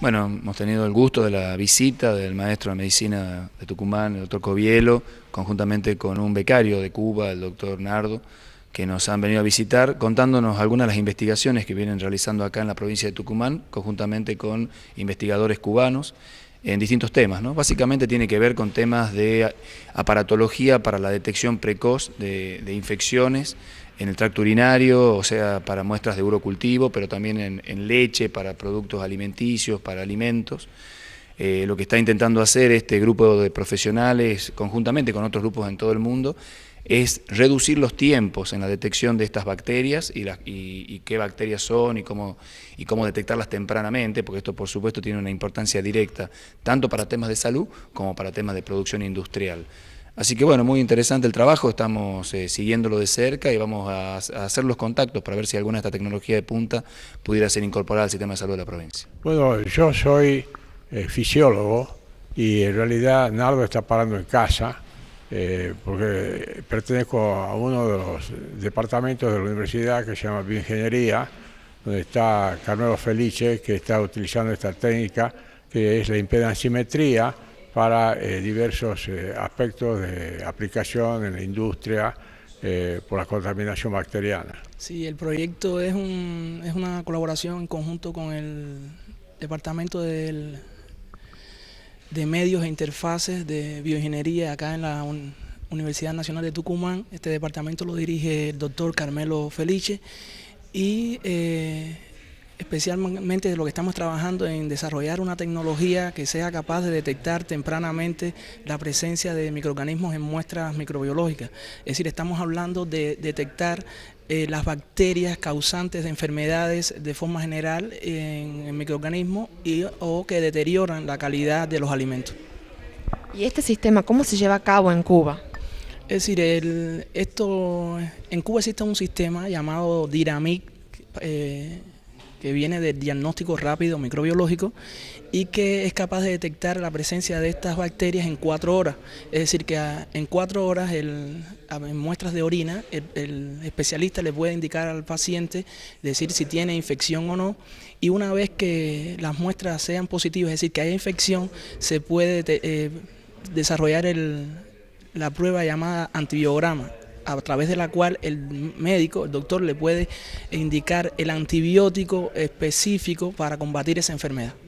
Bueno, hemos tenido el gusto de la visita del maestro de medicina de Tucumán, el doctor Covielo, conjuntamente con un becario de Cuba, el doctor Nardo, que nos han venido a visitar contándonos algunas de las investigaciones que vienen realizando acá en la provincia de Tucumán, conjuntamente con investigadores cubanos en distintos temas. ¿no? Básicamente tiene que ver con temas de aparatología para la detección precoz de infecciones en el tracto urinario, o sea, para muestras de urocultivo, pero también en, leche, para productos alimenticios, para alimentos. Eh, lo que está intentando hacer este grupo de profesionales, conjuntamente con otros grupos en todo el mundo, es reducir los tiempos en la detección de estas bacterias y, qué bacterias son y cómo detectarlas tempranamente, porque esto por supuesto tiene una importancia directa, tanto para temas de salud como para temas de producción industrial. Así que bueno, muy interesante el trabajo, estamos eh, siguiéndolo de cerca y vamos a, hacer los contactos para ver si alguna de esta tecnología de punta pudiera ser incorporada al sistema de salud de la provincia. Bueno, yo soy eh, fisiólogo y en realidad Nardo está parando en casa eh, porque pertenezco a uno de los departamentos de la universidad que se llama Bioingeniería, donde está Carmelo Felice, que está utilizando esta técnica que es la impedancimetría para eh, diversos eh, aspectos de aplicación en la industria eh, por la contaminación bacteriana. Sí, el proyecto es, es una colaboración en conjunto con el Departamento del, de Medios e Interfaces de Bioingeniería acá en la Universidad Nacional de Tucumán. Este departamento lo dirige el doctor Carmelo Felice y especialmente de lo que estamos trabajando en desarrollar una tecnología que sea capaz de detectar tempranamente la presencia de microorganismos en muestras microbiológicas. Es decir, estamos hablando de detectar eh, las bacterias causantes de enfermedades de forma general en el microorganismo y, o que deterioran la calidad de los alimentos. ¿Y este sistema cómo se lleva a cabo en Cuba? Es decir, el, esto, en Cuba existe un sistema llamado Diramic, eh, que viene del diagnóstico rápido microbiológico y que es capaz de detectar la presencia de estas bacterias en cuatro horas. Es decir, que en cuatro horas en muestras de orina el, especialista le puede indicar al paciente, decir si tiene infección o no, y una vez que las muestras sean positivas, es decir, que haya infección, se puede eh, desarrollar la prueba llamada antibiograma a través de la cual el médico, el doctor, le puede indicar el antibiótico específico para combatir esa enfermedad.